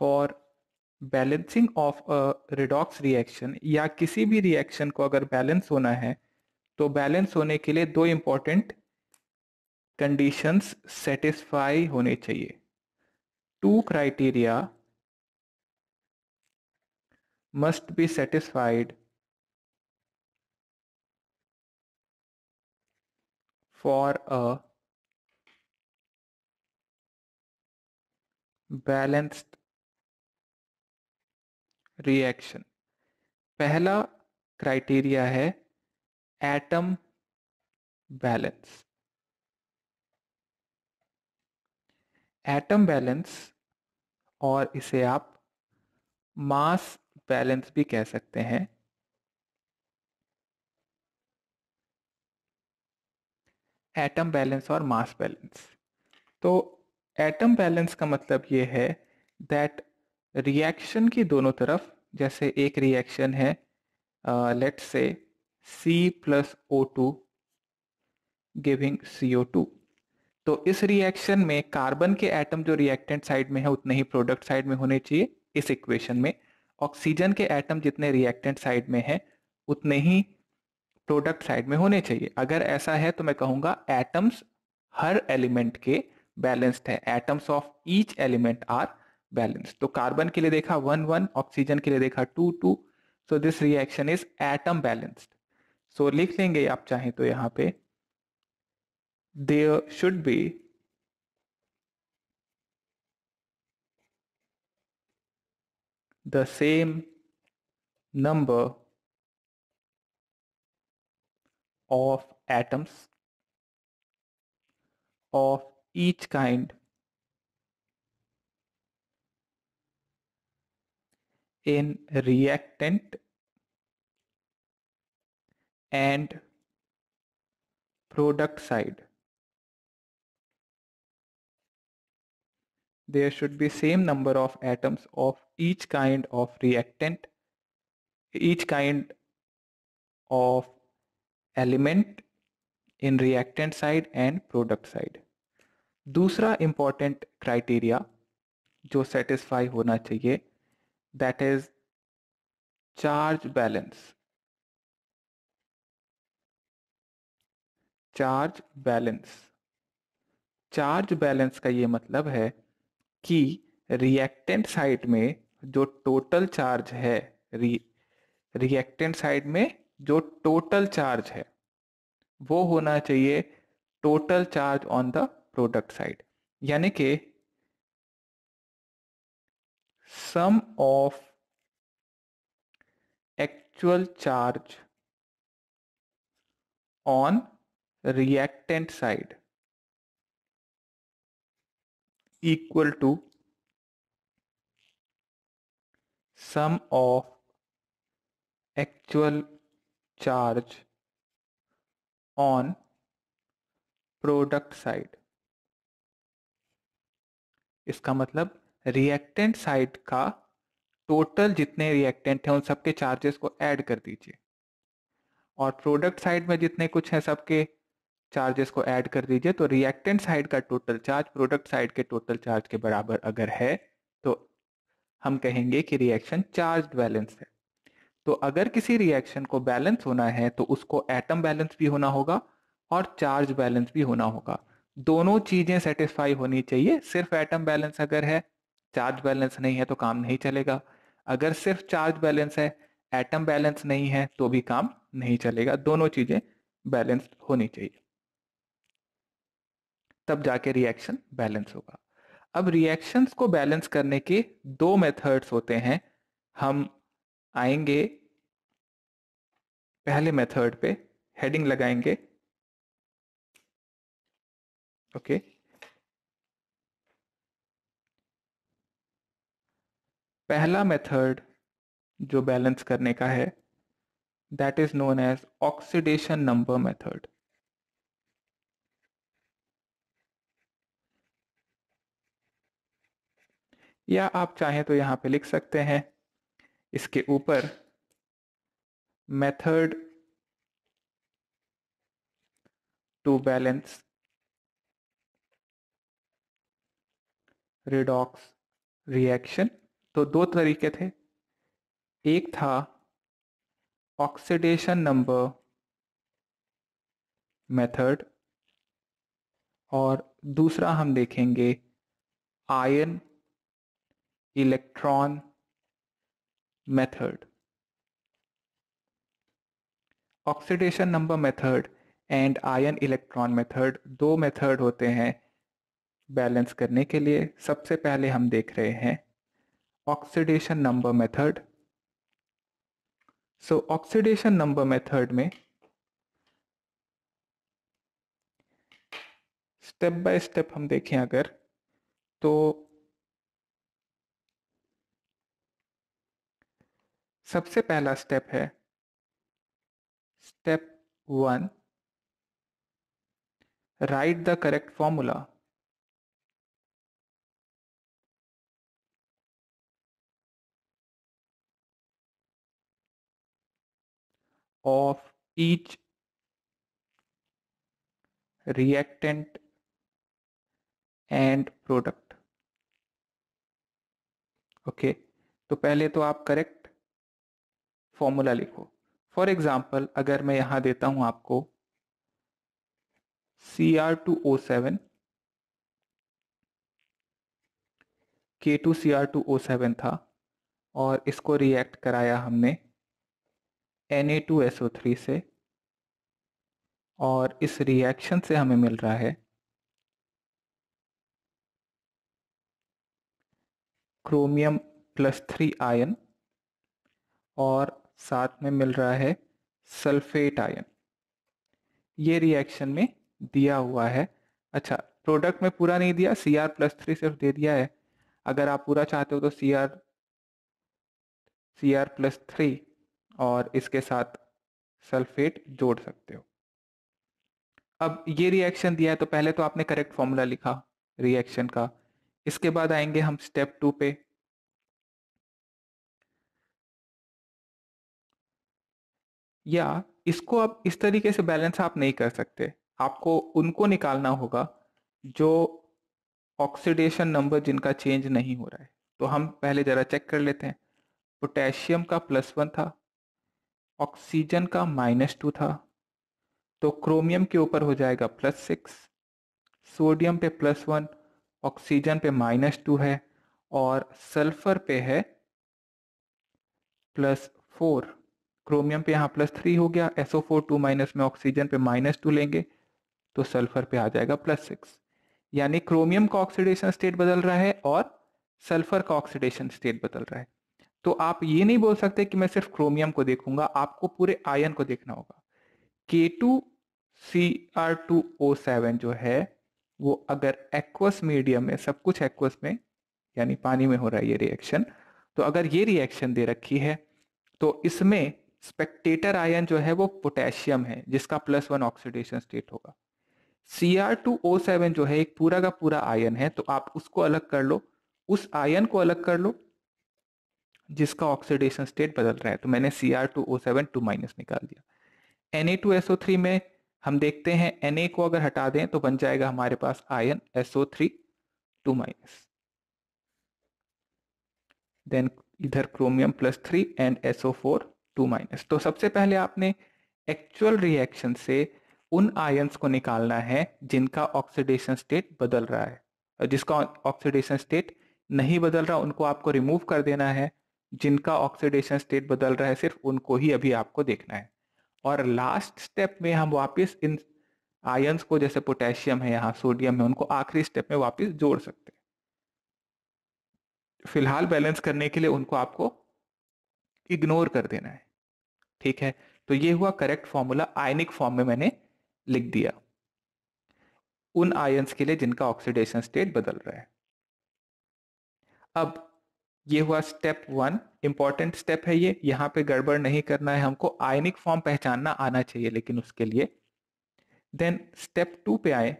For balancing of a redox reaction या किसी भी रिएक्शन को अगर बैलेंस होना है तो बैलेंस होने के लिए दो इंपॉर्टेंट कंडीशंस सेटिस्फाई होने चाहिए two criteria must be satisfied for a balanced reaction पहला क्राइटेरिया है एटम बैलेंस एटम बैलेंस और इसे आप मास बैलेंस भी कह सकते हैं एटम बैलेंस और मास बैलेंस तो एटम बैलेंस का मतलब यह है दैट रिएक्शन की दोनों तरफ जैसे एक रिएक्शन है लेट से C plus O two giving C O two तो इस रिएक्शन में कार्बन के एटम जो रिएक्टेंट साइड में है उतने ही प्रोडक्ट साइड में होने चाहिए इस इक्वेशन में ऑक्सीजन के एटम जितने रिएक्टेंट साइड में है उतने ही प्रोडक्ट साइड में होने चाहिए अगर ऐसा है तो मैं कहूंगा एटम्स हर एलिमेंट के बैलेंस्ड है atoms of each element are balance तो कार्बन के लिए देखा वन वन ऑक्सीजन के लिए देखा two two so this reaction is atom balanced so लिख लेंगे आप चाहें तो यहां पे there should be the same number of atoms of each kind in reactant and product side there should be same number of atoms of each kind of reactant each kind of element in reactant side and product side दूसरा important criteria जो satisfy होना चाहिए that is charge balance charge balance charge balance का ये मतलब है कि reactant side में जो टोटल चार्ज है रिएक्टेंट साइड में जो टोटल चार्ज है वो होना चाहिए total charge on the product side यानी कि sum of actual charge on reactant side equal to sum of actual charge on product side इसका मतलब रिएक्टेंट साइड का टोटल जितने रिएक्टेंट हैं उन सबके चार्जेस को ऐड कर दीजिए और प्रोडक्ट साइड में जितने कुछ हैं सबके चार्जेस को ऐड कर दीजिए तो रिएक्टेंट साइड का टोटल चार्ज प्रोडक्ट साइड के टोटल चार्ज के बराबर अगर है तो हम कहेंगे कि रिएक्शन चार्ज बैलेंस है तो अगर किसी रिएक्शन को बैलेंस होना है तो उसको एटम बैलेंस भी होना होगा और चार्ज बैलेंस भी होना होगा दोनों चीजें सेटिस्फाई होनी चाहिए सिर्फ एटम बैलेंस अगर है चार्ज बैलेंस नहीं है तो काम नहीं चलेगा अगर सिर्फ चार्ज बैलेंस है एटम बैलेंस नहीं है तो भी काम नहीं चलेगा दोनों चीजें बैलेंस होनी चाहिए तब जाके रिएक्शन बैलेंस होगा अब रिएक्शंस को बैलेंस करने के दो मेथड्स होते हैं हम आएंगे पहले मेथड पे हेडिंग लगाएंगे ओके okay. पहला मेथड जो बैलेंस करने का है that is known as oxidation number method या आप चाहें तो यहां पे लिख सकते हैं इसके ऊपर method to balance redox reaction तो दो तरीके थे एक था ऑक्सीडेशन नंबर मेथड और दूसरा हम देखेंगे ion electron method oxidation number method and ion electron method दो मेथड होते हैं बैलेंस करने के लिए सबसे पहले हम देख रहे हैं oxidation number method so oxidation number method में स्टेप बाय स्टेप हम देखें अगर तो सबसे पहला स्टेप है step one write the correct formula of each reactant and product okay तो पहले तो आप करेक्ट फॉर्मूला लिखो फॉर एग्जाम्पल अगर मैं यहां देता हूं आपको C R two O seven K two C two O seven था और इसको रिएक्ट कराया हमने Na2SO3 से और इस रिएक्शन से हमें मिल रहा है क्रोमियम प्लस थ्री आयन और साथ में मिल रहा है सल्फेट आयन ये रिएक्शन में दिया हुआ है अच्छा प्रोडक्ट में पूरा नहीं दिया सी आर प्लस थ्री सिर्फ दे दिया है अगर आप पूरा चाहते हो तो C R C R plus three और इसके साथ सल्फेट जोड़ सकते हो अब ये रिएक्शन दिया है तो पहले तो आपने करेक्ट फॉर्मूला लिखा रिएक्शन का इसके बाद आएंगे हम स्टेप टू पे या इसको अब इस तरीके से बैलेंस आप नहीं कर सकते आपको उनको निकालना होगा जो ऑक्सीडेशन नंबर जिनका चेंज नहीं हो रहा है तो हम पहले ज़रा चेक कर लेते हैं पोटेशियम का प्लस वन था ऑक्सीजन का माइनस टू था तो क्रोमियम के ऊपर हो जाएगा प्लस सिक्स सोडियम पे प्लस वन ऑक्सीजन पे माइनस टू है और सल्फर पे है प्लस फोर क्रोमियम पे यहाँ प्लस थ्री हो गया एसओ फोर टू माइनस में ऑक्सीजन पे माइनस टू लेंगे तो सल्फर पे आ जाएगा प्लस सिक्स यानी क्रोमियम का ऑक्सीडेशन स्टेट बदल रहा है और सल्फर का ऑक्सीडेशन स्टेट बदल रहा है तो आप ये नहीं बोल सकते कि मैं सिर्फ क्रोमियम को देखूंगा आपको पूरे आयन को देखना होगा K two C R two O seven जो है वो अगर एक्वस मीडियम में सब कुछ एक्वस में यानी पानी में हो रहा है ये रिएक्शन तो अगर ये रिएक्शन दे रखी है तो इसमें स्पेक्टेटर आयन जो है वो पोटेशियम है जिसका प्लस वन ऑक्सीडेशन स्टेट होगा C R two O seven जो है एक पूरा का पूरा आयन है तो आप उसको अलग कर लो उस आयन को अलग कर लो जिसका ऑक्सीडेशन स्टेट बदल रहा है तो मैंने C R two O seven two minus निकाल दिया N A two S O three में हम देखते हैं एन ए को अगर हटा दें तो बन जाएगा हमारे पास ion S O three two minus then इधर chromium plus three and S O four two minus तो सबसे पहले आपने एक्चुअल रिएक्शन से उन आयन्स को निकालना है जिनका ऑक्सीडेशन स्टेट बदल रहा है और जिसका ऑक्सीडेशन स्टेट नहीं बदल रहा उनको आपको रिमूव कर देना है जिनका ऑक्सीडेशन स्टेट बदल रहा है सिर्फ उनको ही अभी आपको देखना है और लास्ट स्टेप में हम वापस इन आयंस को जैसे पोटेशियम है यहाँ सोडियम है उनको आखिरी स्टेप में वापस जोड़ सकते हैं फिलहाल बैलेंस करने के लिए उनको आपको इग्नोर कर देना है ठीक है तो ये हुआ करेक्ट फॉर्मूला आयनिक फॉर्म में मैंने लिख दिया उन आयंस के लिए जिनका ऑक्सीडेशन स्टेट बदल रहा है अब ये हुआ स्टेप वन इंपॉर्टेंट स्टेप है ये यहाँ पे गड़बड़ नहीं करना है हमको आयनिक फॉर्म पहचानना आना चाहिए लेकिन उसके लिए देन स्टेप टू पे आए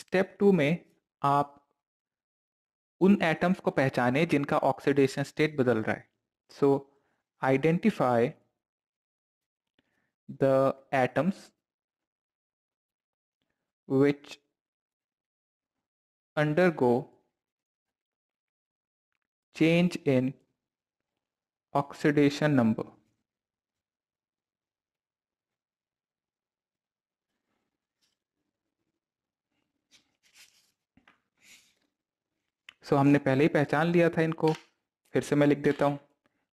स्टेप टू में आप उन एटम्स को पहचाने जिनका ऑक्सीडेशन स्टेट बदल रहा है so identify the atoms which undergo change in oxidation number. सो हमने पहले ही पहचान लिया था इनको फिर से मैं लिख देता हूं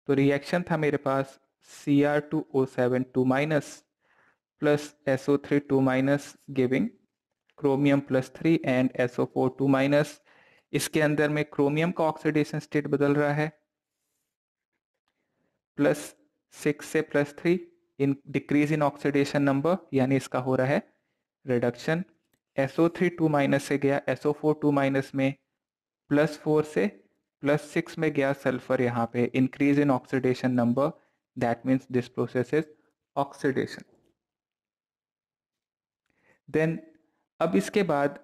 तो रिएक्शन था मेरे पास C R two O seven two minus plus S O three two minus giving chromium plus three and SO four two minus इसके अंदर में क्रोमियम का ऑक्सीडेशन स्टेट बदल रहा है प्लस सिक्स से plus three in decrease in oxidation number यानी इसका हो रहा है reduction SO three two minus से गया एसओ फोर टू माइनस में प्लस फोर से प्लस सिक्स में गया सल्फर यहाँ पे increase in oxidation number that means this process is oxidation then अब इसके बाद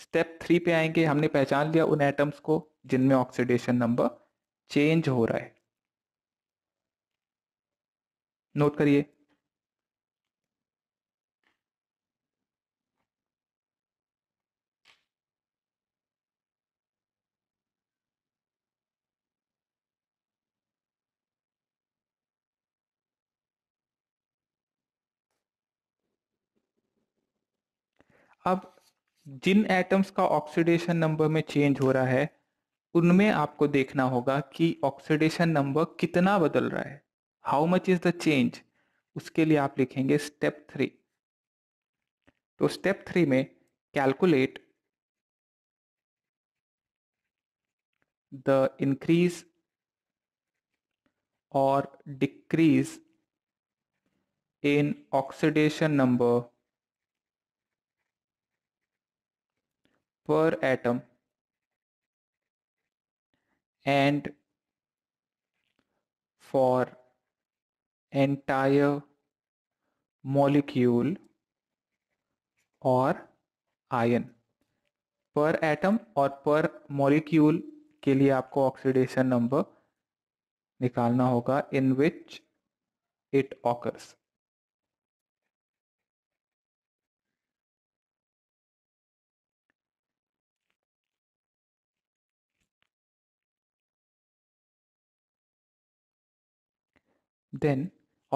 स्टेप थ्री पे आएंगे हमने पहचान लिया उन एटम्स को जिनमें ऑक्सीडेशन नंबर चेंज हो रहा है नोट करिए अब जिन एटम्स का ऑक्सीडेशन नंबर में चेंज हो रहा है उनमें आपको देखना होगा कि ऑक्सीडेशन नंबर कितना बदल रहा है how much is the change उसके लिए आप लिखेंगे स्टेप थ्री तो स्टेप थ्री में कैलकुलेट द इंक्रीज और decrease in oxidation number per atom and for entire molecule और आयन पर एटम और पर मॉलिक्यूल के लिए आपको ऑक्सीडेशन नंबर निकालना होगा in which it occurs then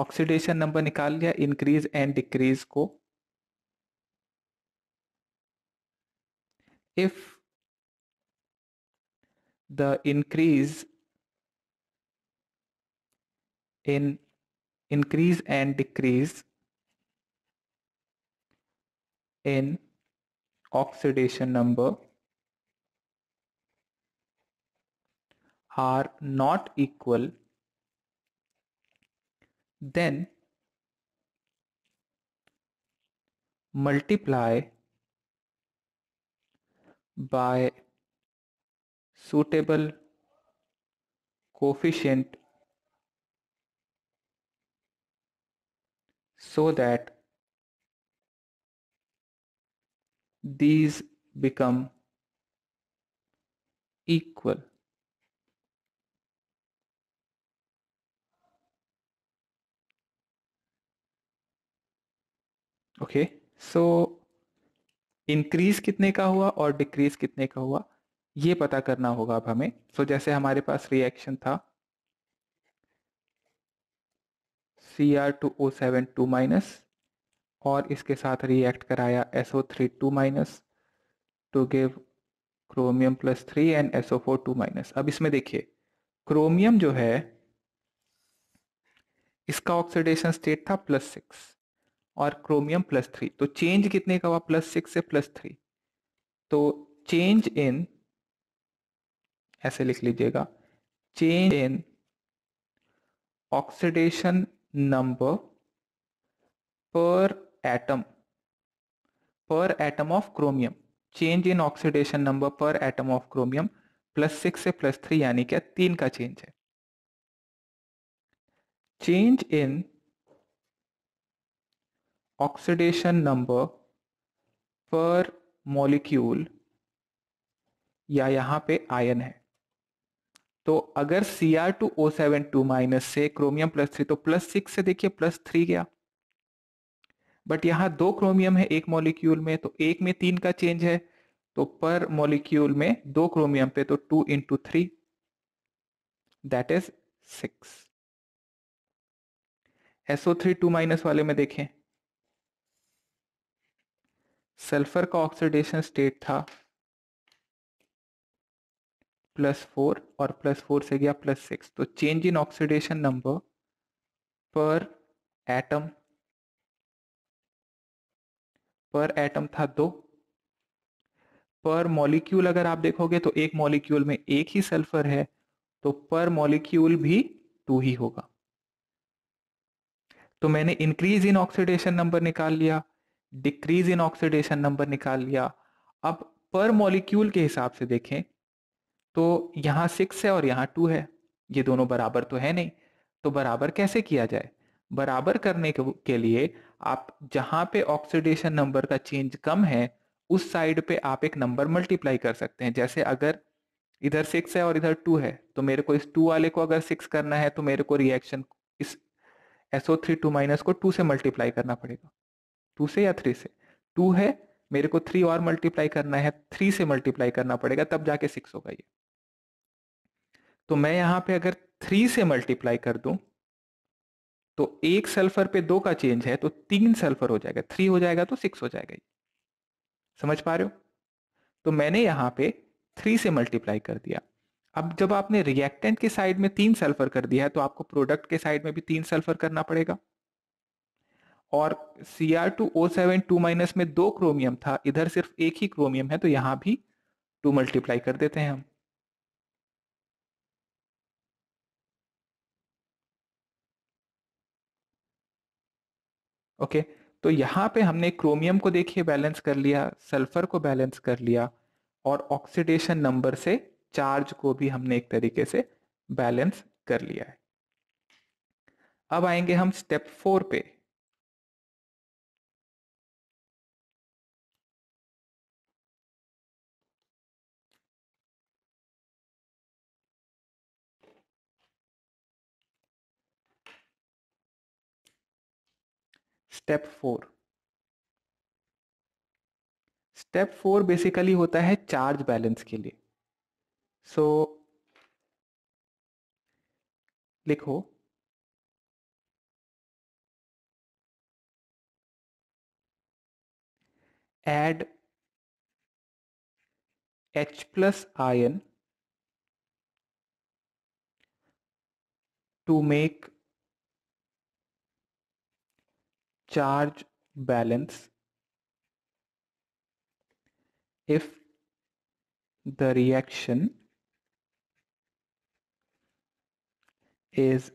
oxidation number निकाल लिया इंक्रीज एंड डिक्रीज को if the increase in increase and decrease in oxidation number are not equal then multiply by suitable coefficient so that these become equal okay so increase कितने का हुआ और decrease कितने का हुआ ये पता करना होगा अब हमें सो so, जैसे हमारे पास रिएक्शन था C R two O seven two minus और इसके साथ रिएक्ट कराया S O three two minus two give chromium plus three and S O four two minus अब इसमें देखिए क्रोमियम जो है इसका ऑक्सीडेशन स्टेट था प्लस सिक्स और क्रोमियम प्लस थ्री तो चेंज कितने का हुआ प्लस सिक्स से प्लस थ्री तो चेंज इन ऐसे लिख लीजिएगा change in oxidation number per atom per atom of chromium change in oxidation number per atom of chromium plus six से प्लस थ्री यानी क्या तीन का चेंज है change in oxidation number per molecule या यहाँ पे आयन है तो अगर C R two O seven two minus से क्रोमियम प्लस थ्री तो प्लस सिक्स से देखिए प्लस थ्री गया बट यहाँ दो क्रोमियम है एक मॉलिक्यूल में तो एक में तीन का चेंज है तो पर मॉलिक्यूल में दो क्रोमियम पे तो two into three that is six SO three two minus वाले में देखें सल्फर का ऑक्सीडेशन स्टेट था प्लस फोर और प्लस फोर से गया प्लस सिक्स तो change in oxidation number per atom per atom था दो पर मॉलिक्यूल अगर आप देखोगे तो एक मॉलिक्यूल में एक ही सल्फर है तो पर मॉलिक्यूल भी टू ही होगा तो मैंने इंक्रीज इन ऑक्सीडेशन नंबर निकाल लिया डिक्रीज इन ऑक्सीडेशन नंबर निकाल लिया अब पर मॉलिक्यूल के हिसाब से देखें तो यहाँ सिक्स है और यहाँ टू है ये दोनों बराबर तो है नहीं तो बराबर कैसे किया जाए बराबर करने के लिए आप जहां पे ऑक्सीडेशन नंबर का चेंज कम है उस साइड पे आप एक नंबर मल्टीप्लाई कर सकते हैं जैसे अगर इधर सिक्स है और इधर टू है तो मेरे को इस टू वाले को अगर सिक्स करना है तो मेरे को रिएक्शन इस एसओ थ्री टू माइनस को टू से मल्टीप्लाई करना पड़ेगा टू से या थ्री से टू है मेरे को थ्री और मल्टीप्लाई करना है थ्री से मल्टीप्लाई करना पड़ेगा तब जाके सिक्स होगा ये तो मैं यहां पे अगर थ्री से मल्टीप्लाई कर दूं तो एक सल्फर पे दो का चेंज है तो तीन सल्फर हो जाएगा थ्री हो जाएगा तो सिक्स हो जाएगा समझ पा रहे हो तो मैंने यहां पे थ्री से मल्टीप्लाई कर दिया अब जब आपने रिएक्टेंट के साइड में तीन सल्फर कर दिया है तो आपको प्रोडक्ट के साइड में भी तीन सल्फर करना पड़ेगा और C R two O seven two minus में दो क्रोमियम था इधर सिर्फ एक ही क्रोमियम है तो यहां भी टू मल्टीप्लाई कर देते हैं हम ओके okay, तो यहां पे हमने क्रोमियम को देखिए बैलेंस कर लिया सल्फर को बैलेंस कर लिया और ऑक्सीडेशन नंबर से चार्ज को भी हमने एक तरीके से बैलेंस कर लिया है अब आएंगे हम स्टेप फोर पे step four step four basically होता है चार्ज बैलेंस के लिए सो so, लिखो add H plus ion to make charge balance if the reaction is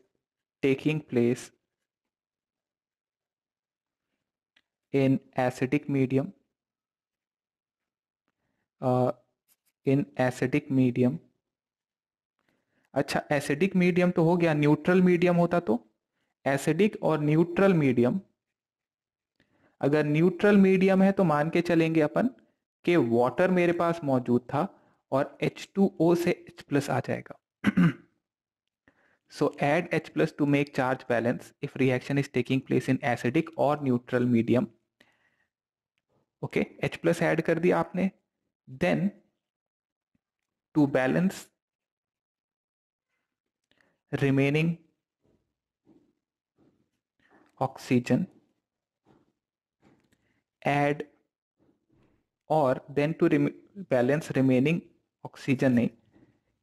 taking place in acidic medium uh, in acidic medium अच्छा acidic medium तो हो गया neutral medium होता तो एसिडिक और न्यूट्रल मीडियम अगर न्यूट्रल मीडियम है तो मान के चलेंगे अपन कि वाटर मेरे पास मौजूद था और H2O से H प्लस आ जाएगा so add H plus to make charge balance if reaction is taking place in acidic और neutral medium okay H plus add कर दिया आपने then to balance remaining oxygen add और then to balance remaining oxygen नहीं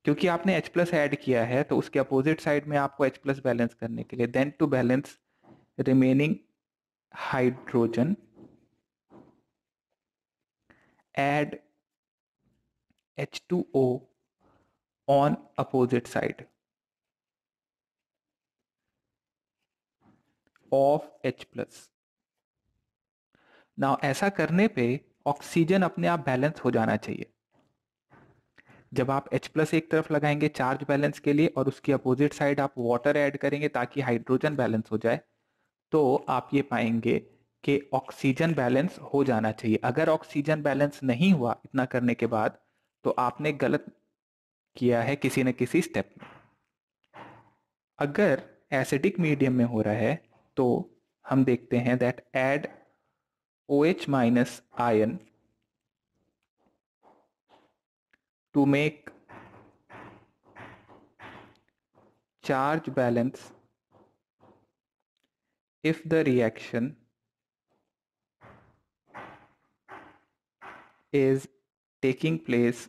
क्योंकि आपने H plus add किया है तो उसके अपोजिट साइड में आपको H प्लस बैलेंस करने के लिए then to balance remaining hydrogen add H two O on opposite side of H plus ना ऐसा करने पे ऑक्सीजन अपने आप बैलेंस हो जाना चाहिए जब आप H प्लस एक तरफ लगाएंगे चार्ज बैलेंस के लिए और उसकी अपोजिट साइड आप वाटर ऐड करेंगे ताकि हाइड्रोजन बैलेंस हो जाए तो आप ये पाएंगे कि ऑक्सीजन बैलेंस हो जाना चाहिए अगर ऑक्सीजन बैलेंस नहीं हुआ इतना करने के बाद तो आपने गलत किया है किसी न किसी स्टेप में अगर एसिडिक मीडियम में हो रहा है तो हम देखते हैं that add OH minus ion to make charge balance if the reaction is taking place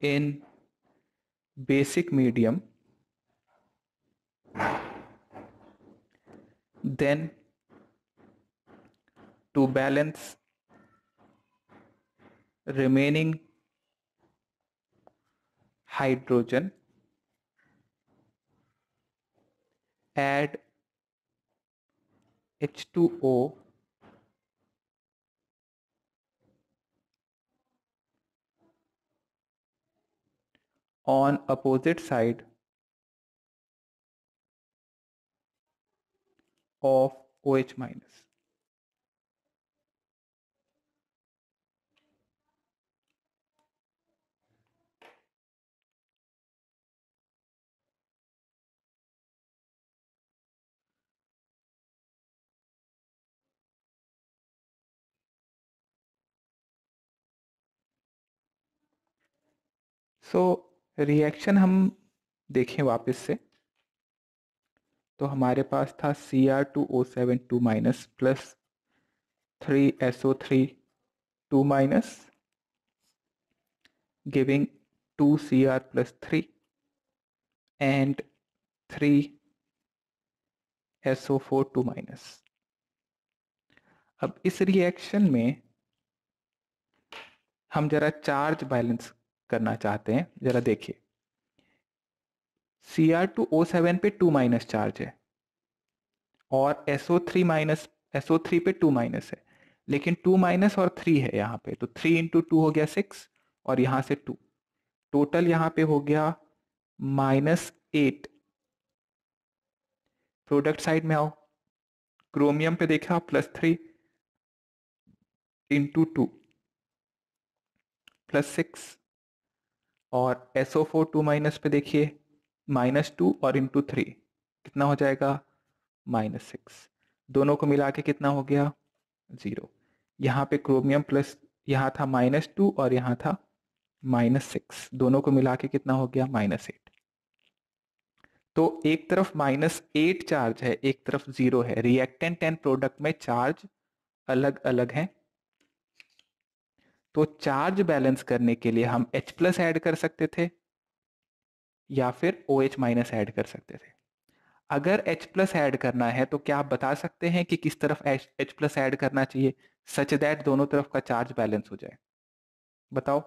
in basic medium then to balance remaining hydrogen add H2O on opposite side of OH minus. So so, reaction हम देखें वापस से तो हमारे पास था C R two O seven two minus plus three S O three two minus giving two C R plus three and three S O four two minus अब इस रिएक्शन में हम जरा चार्ज बैलेंस करना चाहते हैं जरा देखिए C R two O seven पे टू माइनस चार्ज है और S O three minus S O three पे टू माइनस है लेकिन टू माइनस और थ्री है यहाँ पे तो थ्री इंटू टू हो गया सिक्स और यहाँ से टू टोटल यहाँ पे हो गया माइनस एट प्रोडक्ट साइड में आओ क्रोमियम पे देखा plus three into two plus six और एसओ फोर टू माइनस पे देखिए माइनस टू और इंटू थ्री कितना हो जाएगा माइनस सिक्स दोनों को मिला के कितना हो गया ज़ीरो यहाँ पे क्रोमियम प्लस यहाँ था माइनस टू और यहाँ था माइनस सिक्स दोनों को मिला के कितना हो गया माइनस एट तो एक तरफ माइनस एट चार्ज है एक तरफ जीरो है रिएक्टेंट एंड प्रोडक्ट में चार्ज अलग अलग है तो चार्ज बैलेंस करने के लिए हम H प्लस ऐड कर सकते थे या फिर ओ एच माइनस ऐड कर सकते थे अगर एच प्लस ऐड करना है तो क्या आप बता सकते हैं कि किस तरफ एच प्लस ऐड करना चाहिए सच दैट दोनों तरफ का चार्ज बैलेंस हो जाए बताओ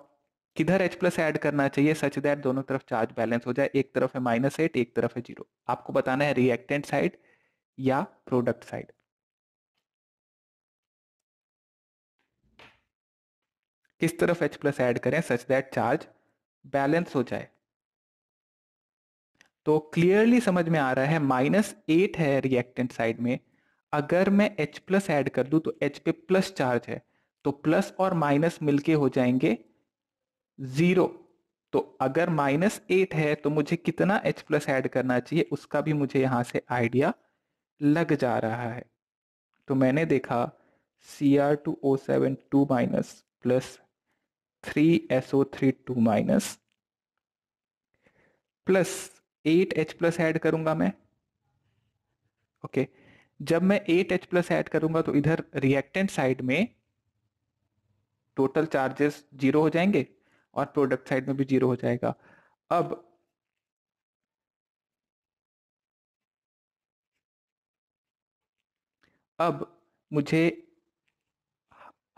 किधर एच प्लस ऐड करना चाहिए सच दैट दोनों तरफ चार्ज बैलेंस हो जाए एक तरफ है माइनस एट एक तरफ है जीरो आपको बताना है रिएक्टेंट साइड या प्रोडक्ट साइड किस तरफ एच प्लस ऐड करें सच दैट चार्ज बैलेंस हो जाए तो क्लियरली समझ में आ रहा है माइनस एट है रिएक्टेंट साइड में अगर मैं H प्लस एड कर दू तो H पे प्लस चार्ज है तो प्लस और माइनस मिलके हो जाएंगे ज़ीरो तो अगर माइनस एट है तो मुझे कितना H प्लस एड करना चाहिए उसका भी मुझे यहां से आइडिया लग जा रहा है तो मैंने देखा C R two O seven two minus plus three S O three two minus plus eight H plus add करूंगा मैं ओके जब मैं एट एच प्लस एड करूंगा तो इधर रिएक्टेंट साइड में टोटल चार्जेस जीरो हो जाएंगे और प्रोडक्ट साइड में भी जीरो हो जाएगा अब अब मुझे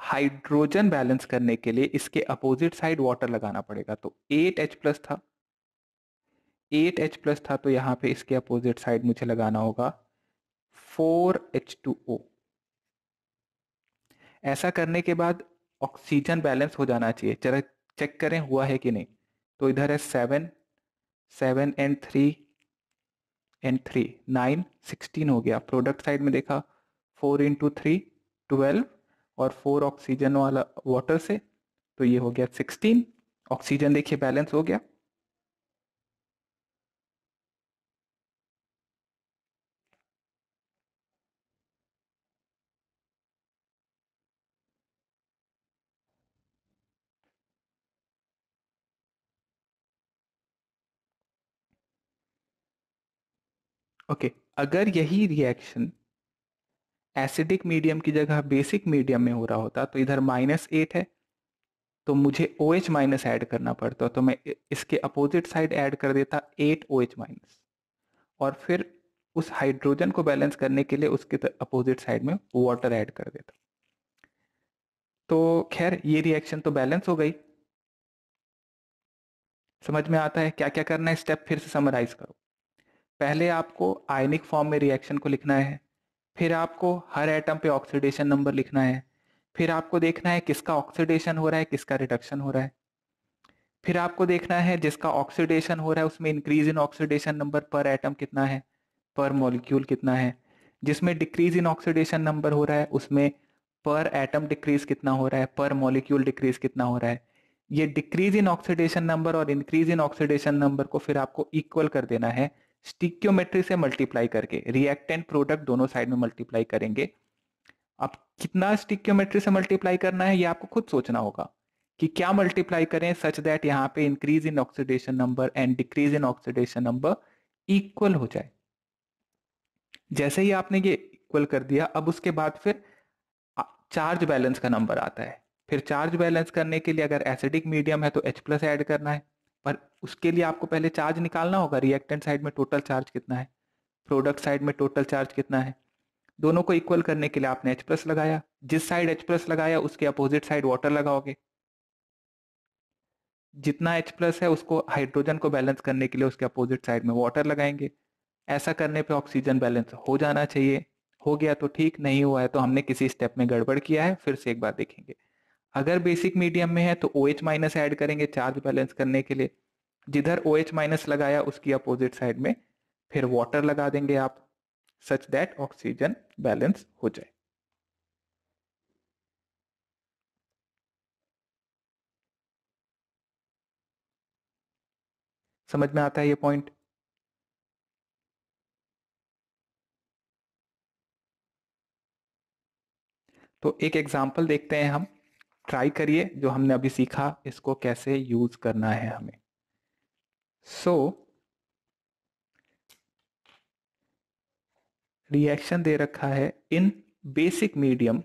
हाइड्रोजन बैलेंस करने के लिए इसके अपोजिट साइड वाटर लगाना पड़ेगा तो एट एच प्लस था एट एच प्लस था तो यहाँ पे इसके अपोजिट साइड मुझे लगाना होगा फोर एच टू ओ ऐसा करने के बाद ऑक्सीजन बैलेंस हो जाना चाहिए जरा चेक करें हुआ है कि नहीं तो इधर है seven seven and three and three nine sixteen हो गया प्रोडक्ट साइड में देखा फोर इंटू थ्री ट्वेल्व और फोर ऑक्सीजन वाला वाटर से तो ये हो गया सिक्सटीन ऑक्सीजन देखिए बैलेंस हो गया ओके अगर यही रिएक्शन एसिडिक मीडियम की जगह बेसिक मीडियम में हो रहा होता तो इधर माइनस एट है तो मुझे ओ एच माइनस एड करना पड़ता तो मैं इसके अपोजिट साइड ऐड कर देता एट ओ एच माइनस और फिर उस हाइड्रोजन को बैलेंस करने के लिए उसके अपोजिट साइड में वाटर ऐड कर देता तो खैर ये रिएक्शन तो बैलेंस हो गई समझ में आता है क्या क्या करना है स्टेप फिर से समराइज करो पहले आपको आयनिक फॉर्म में रिएक्शन को लिखना है फिर आपको हर एटम पे ऑक्सीडेशन नंबर लिखना है फिर आपको देखना है किसका ऑक्सीडेशन हो रहा है किसका रिडक्शन हो रहा है फिर आपको देखना है जिसका ऑक्सीडेशन हो रहा है उसमें increase in oxidation number per atom कितना है पर मॉलिक्यूल कितना है जिसमें डिक्रीज इन ऑक्सीडेशन नंबर हो रहा है उसमें पर एटम डिक्रीज कितना हो रहा है पर मॉलिक्यूल डिक्रीज कितना हो रहा है ये डिक्रीज इन ऑक्सीडेशन नंबर और इंक्रीज इन ऑक्सीडेशन नंबर को फिर आपको इक्वल कर देना है स्टिक्योमेट्री से मल्टीप्लाई करके रिएक्टेंट प्रोडक्ट दोनों साइड में मल्टीप्लाई करेंगे अब कितना स्टिक्योमेट्री से मल्टीप्लाई करना है ये आपको खुद सोचना होगा कि क्या मल्टीप्लाई करें सच दैट यहाँ पे increase in oxidation number and decrease in oxidation number equal हो जाए जैसे ही आपने ये इक्वल कर दिया अब उसके बाद फिर चार्ज बैलेंस का नंबर आता है फिर चार्ज बैलेंस करने के लिए अगर एसिडिक मीडियम है तो H प्लस एड करना है पर उसके लिए आपको पहले चार्ज निकालना होगा रिएक्टेंट साइड में टोटल चार्ज कितना है प्रोडक्ट साइड में टोटल चार्ज कितना है दोनों को इक्वल करने के लिए आपने एच प्लस लगाया जिस साइड एच प्लस लगाया उसके अपोजिट साइड वाटर लगाओगे जितना एच प्लस है उसको हाइड्रोजन को बैलेंस करने के लिए उसके अपोजिट साइड में वाटर लगाएंगे ऐसा करने पे ऑक्सीजन बैलेंस हो जाना चाहिए हो गया तो ठीक नहीं हुआ है तो हमने किसी स्टेप में गड़बड़ किया है फिर से एक बार देखेंगे अगर बेसिक मीडियम में है तो ओ एच माइनस ऐड करेंगे चार्ज बैलेंस करने के लिए जिधर ओ एच माइनस लगाया उसकी अपोजिट साइड में फिर वाटर लगा देंगे आप सच दैट ऑक्सीजन बैलेंस हो जाए समझ में आता है ये पॉइंट तो एक एग्जाम्पल देखते हैं हम ट्राई करिए जो हमने अभी सीखा इसको कैसे यूज करना है हमें सो रिएक्शन दे रखा है in basic medium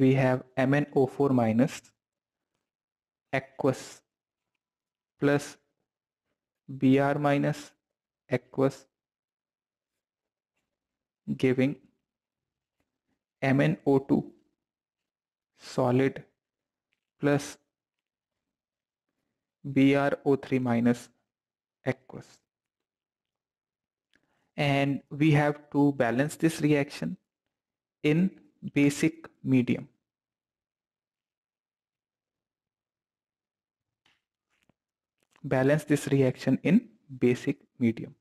we have MnO4 minus aqueous plus Br minus aqueous giving MnO2 solid plus BrO3 minus aqueous and we have to balance this reaction in basic medium. Balance this reaction in basic medium.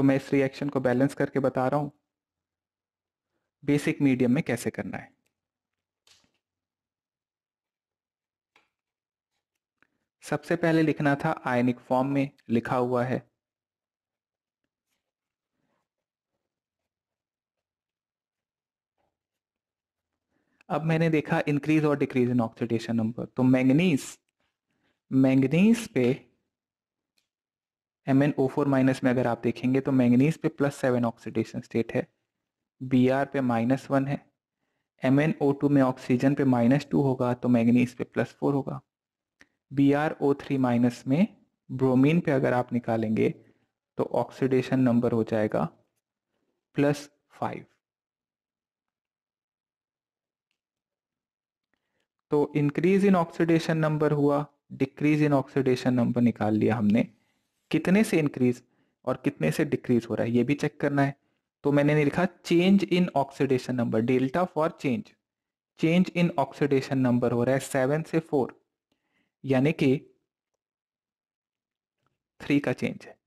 तो मैं इस reaction को balance करके बता रहा हूं basic medium में कैसे करना है सबसे पहले लिखना था आयनिक फॉर्म में लिखा हुआ है अब मैंने देखा इंक्रीज और डिक्रीज इन ऑक्सीडेशन नंबर तो मैंगनीज मैंगनीज पे M N O four minus में अगर आप देखेंगे तो मैंगनीज पे प्लस सेवन ऑक्सीडेशन स्टेट है बी आर पे माइनस वन है एम एन ओ टू में ऑक्सीजन पे माइनस टू होगा तो मैंगनीज पे प्लस फोर होगा B R O three minus में ब्रोमीन पे अगर आप निकालेंगे तो ऑक्सीडेशन नंबर हो जाएगा प्लस फाइव तो इंक्रीज इन ऑक्सीडेशन नंबर हुआ डिक्रीज इन ऑक्सीडेशन नंबर निकाल लिया हमने कितने से इंक्रीज और कितने से डिक्रीज हो रहा है ये भी चेक करना है तो मैंने लिखा change in oxidation number delta for change change in oxidation number हो रहा है सेवन से फोर यानी कि थ्री का चेंज है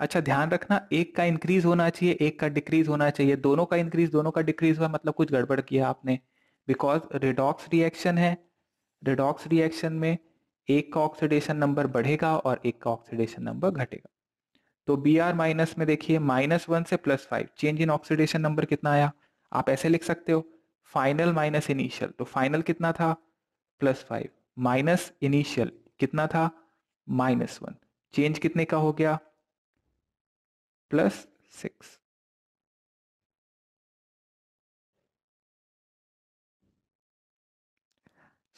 अच्छा ध्यान रखना एक का इंक्रीज होना चाहिए एक का डिक्रीज होना चाहिए दोनों का इंक्रीज दोनों का डिक्रीज हुआ मतलब कुछ गड़बड़ किया आपने बिकॉज रिडॉक्स रिएक्शन है रिडॉक्स रिएक्शन में एक का ऑक्सीडेशन नंबर बढ़ेगा और एक का ऑक्सीडेशन नंबर घटेगा तो बी आर माइनस में देखिए माइनस वन से plus five change in oxidation number कितना आया आप ऐसे लिख सकते हो फाइनल माइनस इनिशियल तो फाइनल कितना था प्लस फाइव माइनस इनिशियल कितना था माइनस वन चेंज कितने का हो गया plus six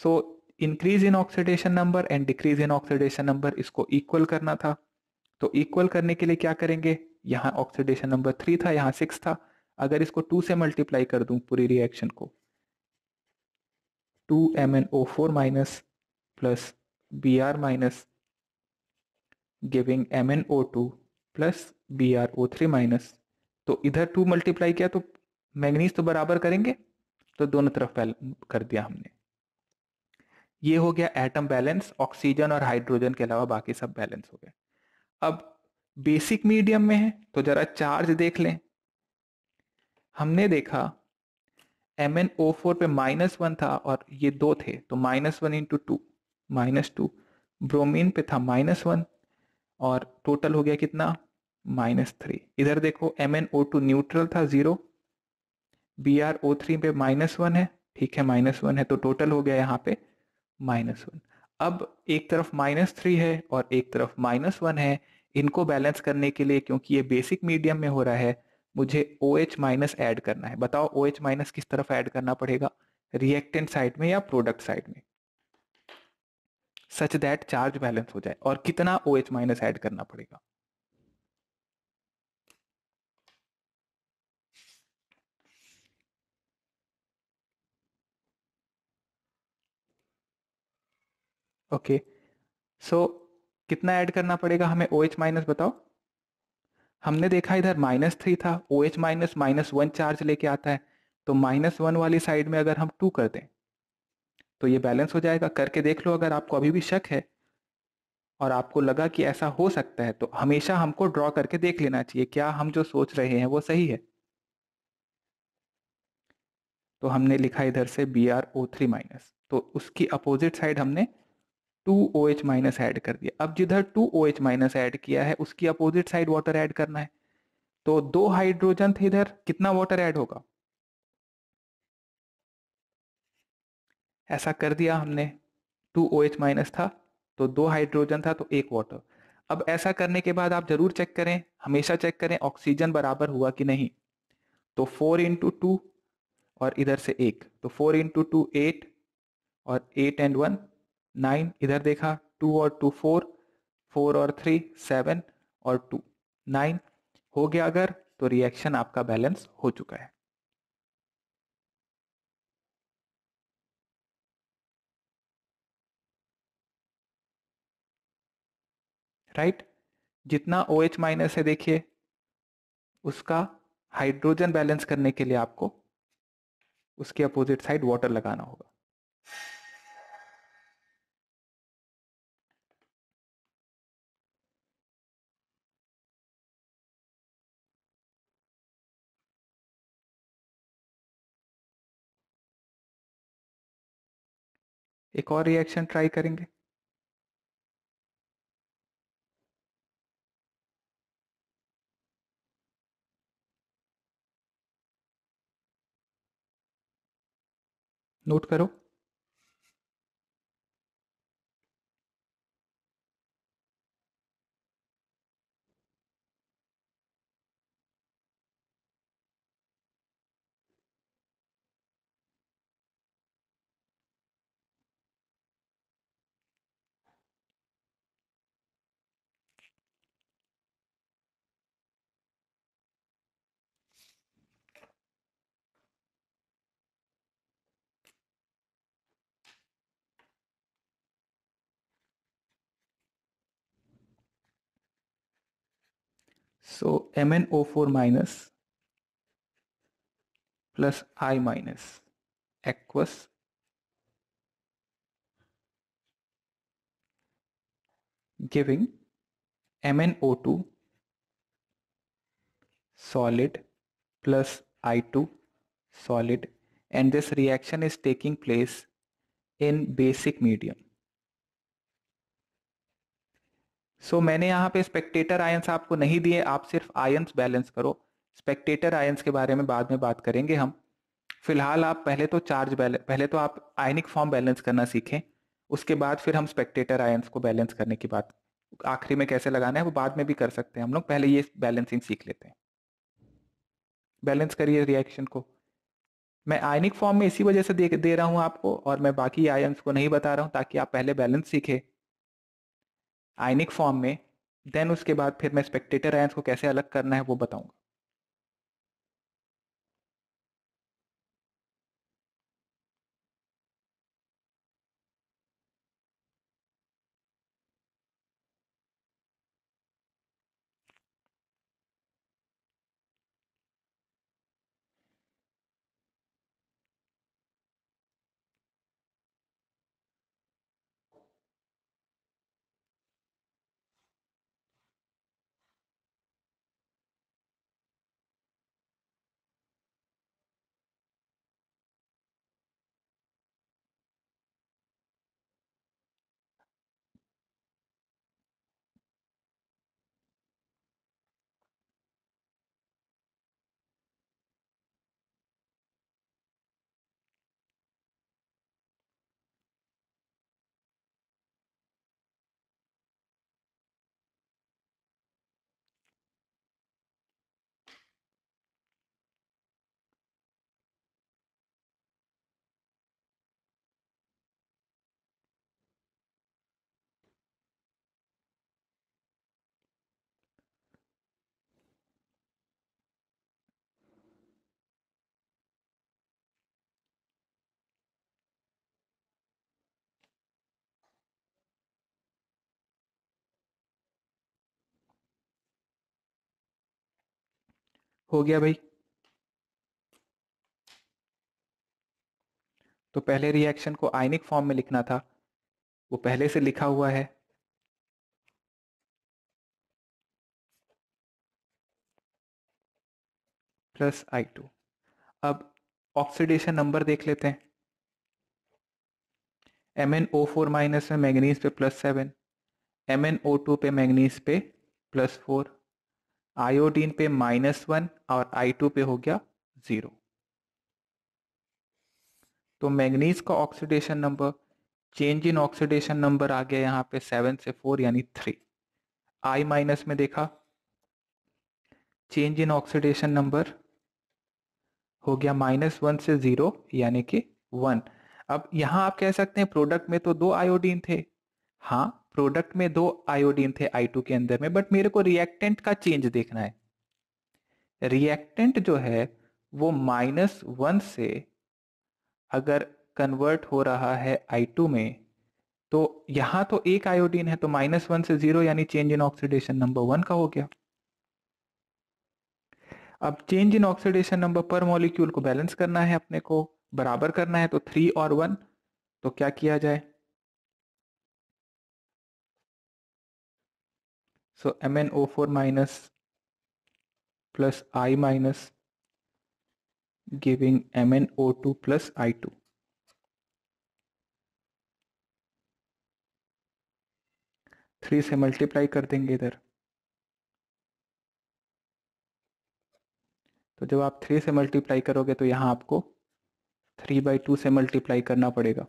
so increase in oxidation number and decrease in oxidation number इसको इक्वल करना था तो इक्वल करने के लिए क्या करेंगे यहाँ ऑक्सीडेशन नंबर थ्री था यहाँ सिक्स था अगर इसको टू से मल्टीप्लाई कर दूं पूरी रिएक्शन को two M N O four minus plus B R minus giving M N O two plus B R O three minus तो इधर टू मल्टीप्लाई किया तो मैग्नीज तो बराबर करेंगे तो दोनों तरफ कर दिया हमने ये हो गया एटम बैलेंस ऑक्सीजन और हाइड्रोजन के अलावा बाकी सब बैलेंस हो गए अब बेसिक मीडियम में है तो जरा चार्ज देख लें हमने देखा एम एन ओ फोर पे माइनस वन था और ये दो थे तो minus one into two minus two bromine पे था माइनस वन और टोटल हो गया कितना माइनस थ्री इधर देखो M N O two neutral था zero B R O three पे माइनस वन है ठीक है माइनस वन है तो टोटल हो गया यहाँ पे माइनस वन अब एक तरफ माइनस थ्री है और एक तरफ माइनस वन है इनको बैलेंस करने के लिए क्योंकि ये बेसिक मीडियम में हो रहा है मुझे ओ एच माइनस एड करना है बताओ ओ एच माइनस किस तरफ ऐड करना पड़ेगा रिएक्टेंट साइड में या प्रोडक्ट साइड में सच दैट चार्ज बैलेंस हो जाए और कितना ओ एच माइनस एड करना पड़ेगा ओके सो कितना ऐड करना पड़ेगा हमें ओ एच माइनस बताओ हमने देखा इधर माइनस थ्री था O H minus minus one charge लेके आता है तो माइनस वन वाली साइड में अगर हम टू कर दें तो ये बैलेंस हो जाएगा करके देख लो अगर आपको अभी भी शक है और आपको लगा कि ऐसा हो सकता है तो हमेशा हमको ड्रॉ करके देख लेना चाहिए क्या हम जो सोच रहे हैं वो सही है तो हमने लिखा इधर से B R O three minus तो उसकी अपोजिट साइड हमने two O H minus add कर दिया अब जिधर two O H minus add किया है उसकी अपोजिट साइड वाटर एड करना है तो दो हाइड्रोजन थे इधर कितना वाटर एड होगा ऐसा कर दिया हमने टू ओ एच माइनस था तो दो हाइड्रोजन था तो एक वाटर अब ऐसा करने के बाद आप जरूर चेक करें हमेशा चेक करें ऑक्सीजन बराबर हुआ कि नहीं तो फोर इंटू टू और इधर से एक तो फोर इंटू टू एट और एट एंड वन नाइन इधर देखा टू और टू फोर फोर और थ्री सेवन और टू नाइन हो गया अगर तो रिएक्शन आपका बैलेंस हो चुका है राइट right? जितना ओ एच माइनस है देखिए उसका हाइड्रोजन बैलेंस करने के लिए आपको उसके अपोजिट साइड वाटर लगाना होगा एक और रिएक्शन ट्राई करेंगे नोट करो So MnO4 minus plus I minus aqueous giving MnO2 solid plus I2 solid and this reaction is taking place in basic medium. So so, मैंने यहाँ पे स्पेक्टेटर आयंस आपको नहीं दिए आप सिर्फ आयंस बैलेंस करो स्पेक्टेटर आयंस के बारे में बाद में बात करेंगे हम फिलहाल आप पहले तो चार्ज बैलेंस पहले तो आप आयनिक फॉर्म बैलेंस करना सीखें उसके बाद फिर हम स्पेक्टेटर आयंस को बैलेंस करने की बात आखिरी में कैसे लगाना है वो बाद में भी कर सकते हैं हम लोग पहले ये बैलेंसिंग सीख लेते हैं बैलेंस करिए रिएक्शन को मैं आयनिक फॉर्म में इसी वजह से दे, दे रहा हूँ आपको और मैं बाकी आयंस को नहीं बता रहा हूँ ताकि आप पहले बैलेंस सीखे आइनिक फॉर्म में देन उसके बाद फिर मैं स्पेक्टेटर आयंस को कैसे अलग करना है वो बताऊंगा हो गया भाई तो पहले रिएक्शन को आयनिक फॉर्म में लिखना था वो पहले से लिखा हुआ है प्लस आई टू अब ऑक्सीडेशन नंबर देख लेते हैं M N O four minus में मैगनीज पे plus seven M N O two पे मैगनीज पे प्लस फोर आयोडीन पे माइनस वन और आई टू पे हो गया ज़ीरो तो मैग्नीज का oxidation number change in oxidation number आ गया यहाँ पे सेवन से फोर यानी थ्री आई माइनस में देखा चेंज इन ऑक्सीडेशन नंबर हो गया माइनस वन से ज़ीरो यानी कि वन अब यहां आप कह सकते हैं प्रोडक्ट में तो दो आयोडीन थे हाँ प्रोडक्ट में दो आयोडीन थे आई टू के अंदर में बट मेरे को रिएक्टेंट का चेंज देखना है रिएक्टेंट जो है वो माइनस वन से अगर कन्वर्ट हो रहा है आई टू में तो यहां तो एक आयोडीन है तो माइनस वन से जीरो यानी change in oxidation number one का हो गया अब change in oxidation number per molecule को बैलेंस करना है अपने को बराबर करना है तो थ्री और वन तो क्या किया जाए So MnO4 minus plus I minus giving MnO2 plus I2. Three से मल्टीप्लाई कर देंगे इधर तो जब आप थ्री से मल्टीप्लाई करोगे तो यहां आपको थ्री बाई टू से मल्टीप्लाई करना पड़ेगा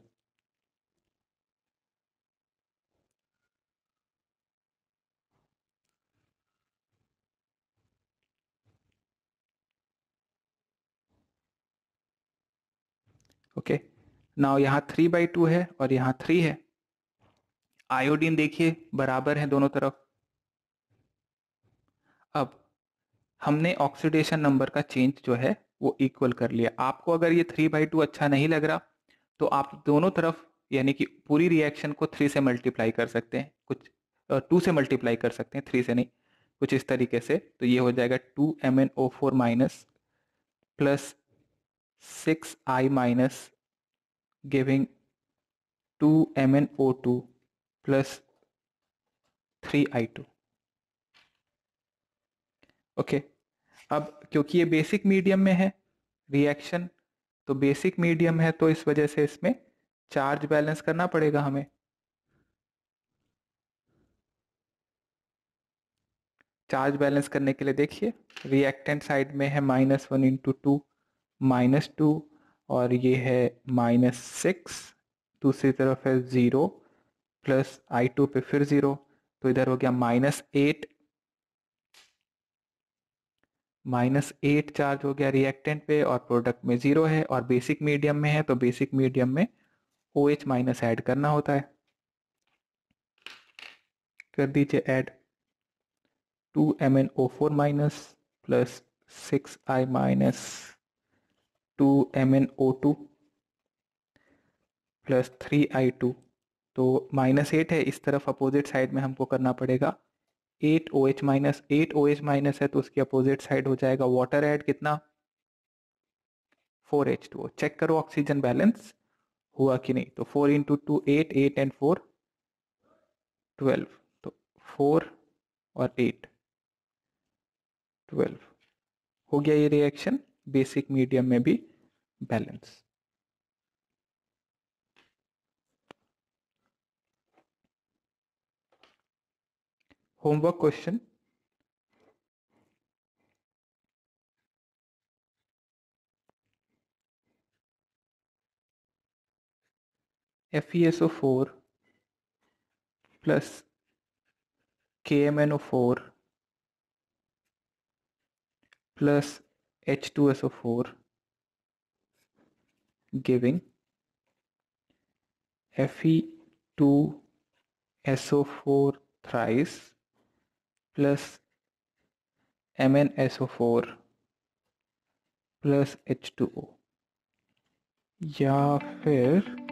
ओके नाउ यहाँ थ्री बाई टू है और यहाँ थ्री है आयोडीन देखिए बराबर है दोनों तरफ अब हमने ऑक्सीडेशन नंबर का चेंज जो है वो इक्वल कर लिया आपको अगर ये थ्री बाई टू अच्छा नहीं लग रहा तो आप दोनों तरफ यानी कि पूरी रिएक्शन को थ्री से मल्टीप्लाई कर सकते हैं कुछ टू से मल्टीप्लाई कर सकते हैं थ्री से नहीं कुछ इस तरीके से तो ये हो जाएगा two M N O four minus plus six I minus giving 2 MnO2 plus 3I2 okay okay. अब क्योंकि ये बेसिक मीडियम में है रिएक्शन तो बेसिक मीडियम है तो इस वजह से इसमें चार्ज बैलेंस करना पड़ेगा हमें चार्ज बैलेंस करने के लिए देखिए रिएक्टेंट साइड में है minus one into two minus two और ये है माइनस सिक्स दूसरी तरफ है ज़ीरो प्लस आई टू पे फिर ज़ीरो तो इधर हो गया minus eight minus eight charge हो गया रिएक्टेंट पे और प्रोडक्ट में ज़ीरो है और बेसिक मीडियम में है तो बेसिक मीडियम में ओ एच माइनस ऐड करना होता है कर दीजिए add two M N O four minus plus six I minus two M N O two plus three I two तो माइनस एट है इस तरफ अपोजिट साइड में हमको करना पड़ेगा eight O H minus eight O H minus है तो उसकी अपोजिट साइड हो जाएगा वाटर ऐड कितना फोर एच टू चेक करो ऑक्सीजन बैलेंस हुआ कि नहीं तो four into two eight eight and four twelve तो फोर और एट ट्वेल्व हो गया ये रिएक्शन बेसिक मीडियम में भी balance homework question FeSO4 plus KMNO4 plus H2SO4 giving Fe2SO4 thrice plus MnSO4 plus H two O. या